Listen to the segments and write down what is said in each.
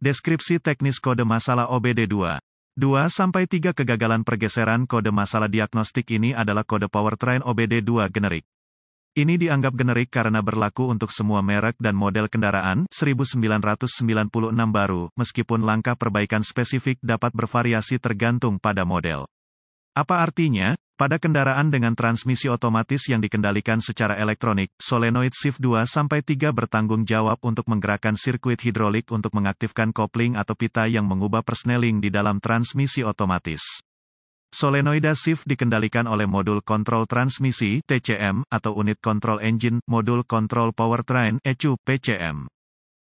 Deskripsi teknis kode masalah OBD2. 2-3 kegagalan pergeseran kode masalah diagnostik ini adalah kode powertrain OBD2 generik. Ini dianggap generik karena berlaku untuk semua merek dan model kendaraan 1996 baru, meskipun langkah perbaikan spesifik dapat bervariasi tergantung pada model. Apa artinya? Pada kendaraan dengan transmisi otomatis yang dikendalikan secara elektronik, solenoid shift 2-3 bertanggung jawab untuk menggerakkan sirkuit hidrolik untuk mengaktifkan kopling atau pita yang mengubah persneling di dalam transmisi otomatis. Solenoida shift dikendalikan oleh modul kontrol transmisi (TCM) atau unit kontrol engine, modul kontrol powertrain (ECU) (PCM).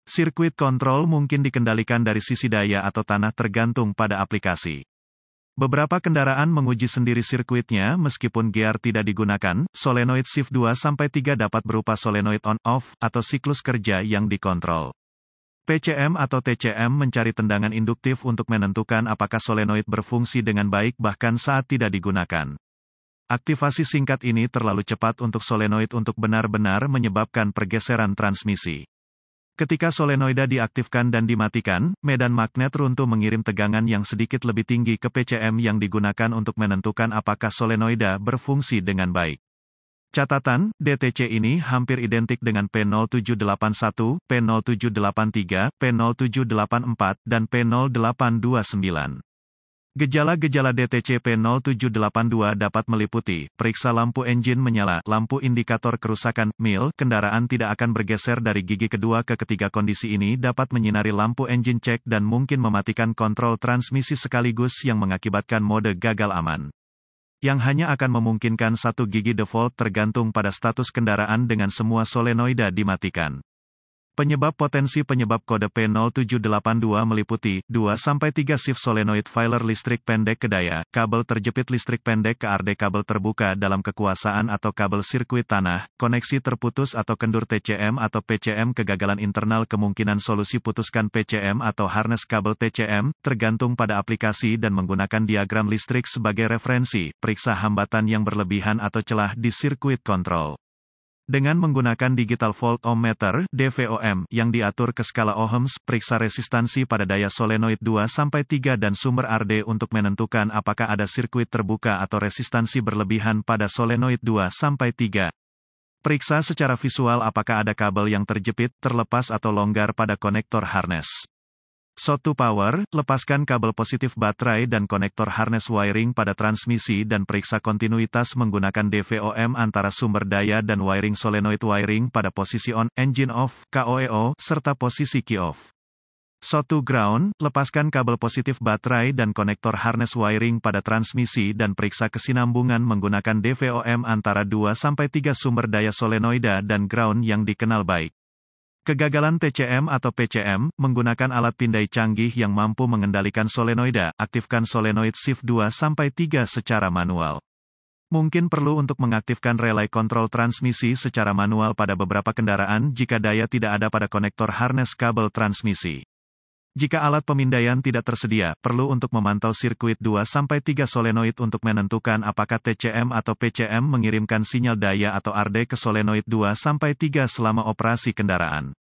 Sirkuit kontrol mungkin dikendalikan dari sisi daya atau tanah tergantung pada aplikasi. Beberapa kendaraan menguji sendiri sirkuitnya meskipun gear tidak digunakan, solenoid shift 2-3 dapat berupa solenoid on-off, atau siklus kerja yang dikontrol. PCM atau TCM mencari tendangan induktif untuk menentukan apakah solenoid berfungsi dengan baik bahkan saat tidak digunakan. Aktivasi singkat ini terlalu cepat untuk solenoid untuk benar-benar menyebabkan pergeseran transmisi. Ketika solenoida diaktifkan dan dimatikan, medan magnet runtuh mengirim tegangan yang sedikit lebih tinggi ke PCM yang digunakan untuk menentukan apakah solenoida berfungsi dengan baik. Catatan, DTC ini hampir identik dengan P0781, P0783, P0784, dan P0829. Gejala-gejala DTCP 0782 dapat meliputi, periksa lampu engine menyala, lampu indikator kerusakan, mil, kendaraan tidak akan bergeser dari gigi kedua ke ketiga kondisi ini dapat menyinari lampu engine cek dan mungkin mematikan kontrol transmisi sekaligus yang mengakibatkan mode gagal aman. Yang hanya akan memungkinkan satu gigi default tergantung pada status kendaraan dengan semua solenoida dimatikan. Penyebab potensi penyebab kode P0782 meliputi 2-3 shift solenoid filer listrik pendek ke daya, kabel terjepit listrik pendek ke arde kabel terbuka dalam kekuasaan atau kabel sirkuit tanah, koneksi terputus atau kendur TCM atau PCM kegagalan internal kemungkinan solusi putuskan PCM atau harness kabel TCM, tergantung pada aplikasi dan menggunakan diagram listrik sebagai referensi, periksa hambatan yang berlebihan atau celah di sirkuit kontrol. Dengan menggunakan digital voltometer DVOM yang diatur ke skala ohms, periksa resistansi pada daya solenoid 2-3 dan sumber RD untuk menentukan apakah ada sirkuit terbuka atau resistansi berlebihan pada solenoid 2-3. Periksa secara visual apakah ada kabel yang terjepit, terlepas atau longgar pada konektor harness. Sotu power, lepaskan kabel positif baterai dan konektor harness wiring pada transmisi dan periksa kontinuitas menggunakan DVOM antara sumber daya dan wiring solenoid wiring pada posisi on, engine off, KOEO, e serta posisi key off. Sotu ground, lepaskan kabel positif baterai dan konektor harness wiring pada transmisi dan periksa kesinambungan menggunakan DVOM antara 2-3 sumber daya solenoida dan ground yang dikenal baik. Kegagalan TCM atau PCM, menggunakan alat pindai canggih yang mampu mengendalikan solenoida, aktifkan solenoid shift 2-3 sampai secara manual. Mungkin perlu untuk mengaktifkan relay kontrol transmisi secara manual pada beberapa kendaraan jika daya tidak ada pada konektor harness kabel transmisi. Jika alat pemindaian tidak tersedia, perlu untuk memantau sirkuit 2-3 sampai solenoid untuk menentukan apakah TCM atau PCM mengirimkan sinyal daya atau RD ke solenoid 2-3 sampai selama operasi kendaraan.